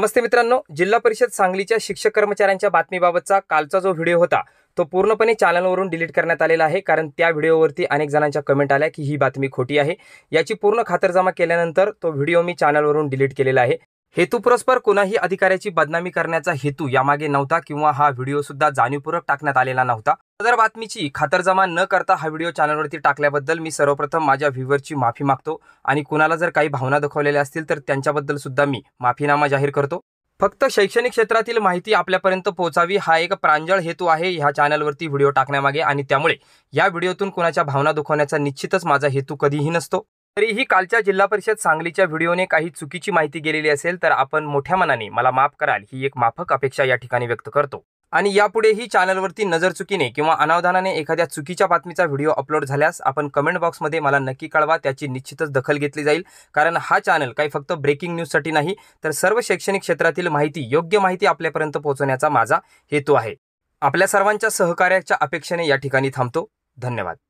नमस्ते मित्रांनो जिल्हा परिषद सांगलीच्या शिक्षक कर्मचाऱ्यांच्या बातमीबाबतचा कालचा जो व्हिडिओ होता तो पूर्णपणे चॅनलवरून डिलीट करण्यात आलेला आहे कारण त्या व्हिडिओवरती अनेक जणांच्या कमेंट आल्या की ही बातमी खोटी आहे याची पूर्ण खातरजमा केल्यानंतर तो व्हिडिओ मी चॅनलवरून डिलीट केलेला आहे हेतुपुरस्पर कोणाही अधिकाऱ्याची बदनामी करण्याचा हेतू यामागे नव्हता किंवा हा व्हिडिओ सुद्धा जाणीवपूर्वक टाकण्यात आलेला नव्हता सदर बातमीची खातरजमा न करता हा व्हिडिओ चॅनलवरती टाकल्याबद्दल मी सर्वप्रथम माझ्या व्ह्यूवरची माफी मागतो आणि कुणाला जर काही भावना दाखवलेल्या असतील तर त्यांच्याबद्दल सुद्धा मी माफीनामा जाहीर करतो फक्त शैक्षणिक क्षेत्रातील माहिती आपल्यापर्यंत पोहोचावी हा एक प्रांजळ हेतू आहे ह्या चॅनलवरती व्हिडिओ टाकण्यामागे आणि त्यामुळे या व्हिडिओतून कुणाच्या भावना दुखवण्याचा निश्चितच माझा हेतू कधीही नसतो तरीही कालच्या जिल्हा परिषद सांगलीच्या व्हिडिओने काही चुकीची माहिती गेलेली असेल तर आपण मोठ्या मनाने मला माफ कराल ही एक माफक अपेक्षा या ठिकाणी व्यक्त करतो आणि यापुढेही चॅनलवरती नजर चुकीने किंवा अनावधानाने एखाद्या चुकीच्या बातमीचा व्हिडिओ अपलोड झाल्यास आपण कमेंट बॉक्समध्ये मला नक्की कळवा त्याची निश्चितच दखल घेतली जाईल कारण हा चॅनल काही फक्त ब्रेकिंग न्यूजसाठी नाही तर सर्व शैक्षणिक क्षेत्रातील माहिती योग्य माहिती आपल्यापर्यंत पोहोचवण्याचा माझा हेतू आहे आपल्या सर्वांच्या सहकार्याच्या अपेक्षेने या ठिकाणी थांबतो धन्यवाद